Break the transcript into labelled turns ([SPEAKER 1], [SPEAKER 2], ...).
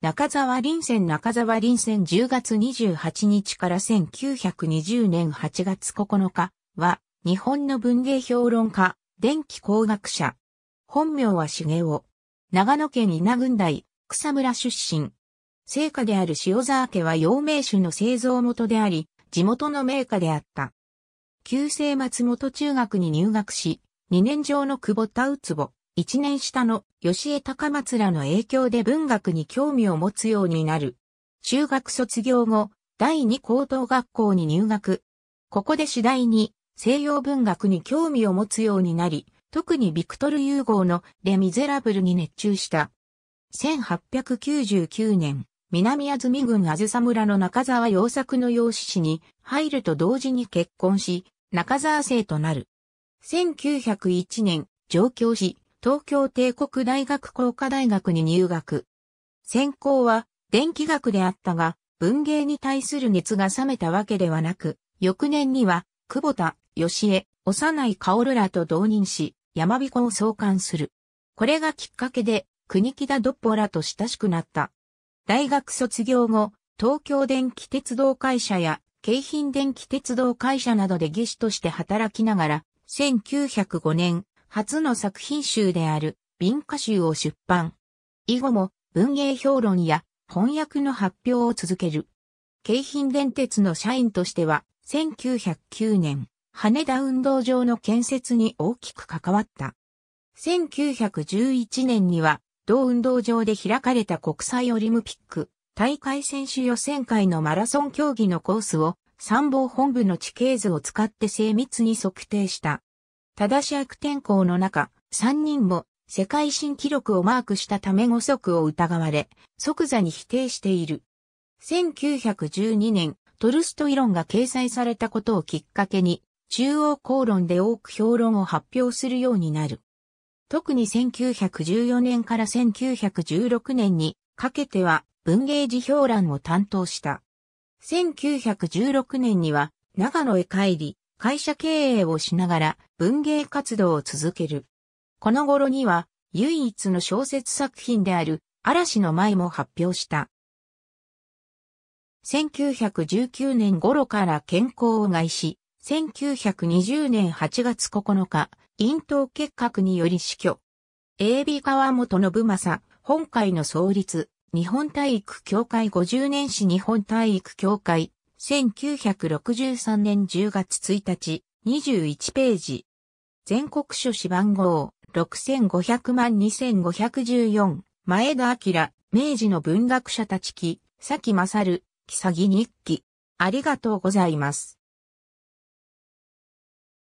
[SPEAKER 1] 中沢臨戦中沢臨戦10月28日から1920年8月9日は日本の文芸評論家、電気工学者。本名は茂雄。長野県稲郡台、草村出身。聖家である塩沢家は陽明酒の製造元であり、地元の名家であった。旧制松本中学に入学し、2年上の久保田宇坪、一年下の吉江高松らの影響で文学に興味を持つようになる。中学卒業後、第二高等学校に入学。ここで次第に西洋文学に興味を持つようになり、特にビクトル・ユーゴーのレ・ミゼラブルに熱中した。1899年、南安住郡あずさ村の中沢洋作の養子市に入ると同時に結婚し、中沢生となる。1901年、上京し、東京帝国大学工科大学に入学。専攻は電気学であったが、文芸に対する熱が冷めたわけではなく、翌年には、久保田、吉江、幼い薫らと同任し、山彦を創刊する。これがきっかけで、国木田ドッポらと親しくなった。大学卒業後、東京電気鉄道会社や京浜電気鉄道会社などで技師として働きながら、1905年、初の作品集である文化集を出版。以後も文芸評論や翻訳の発表を続ける。京浜電鉄の社員としては1909年羽田運動場の建設に大きく関わった。1911年には同運動場で開かれた国際オリンピック大会選手予選会のマラソン競技のコースを参謀本部の地形図を使って精密に測定した。ただし悪天候の中、3人も世界新記録をマークしたため5足を疑われ、即座に否定している。1912年、トルストイ論が掲載されたことをきっかけに、中央公論で多く評論を発表するようになる。特に1914年から1916年にかけては文芸辞表欄を担当した。1916年には長野へ帰り、会社経営をしながら文芸活動を続ける。この頃には唯一の小説作品である嵐の舞も発表した。1919年頃から健康を害し、1920年8月9日、咽頭結核により死去。AB 川本信正、本会の創立、日本体育協会50年史日本体育協会、1963年10月1日、21ページ。全国書誌番号6500万2514、前田明、明治の文学者たち記、佐木勝、木詐欺日記。ありがとうございます。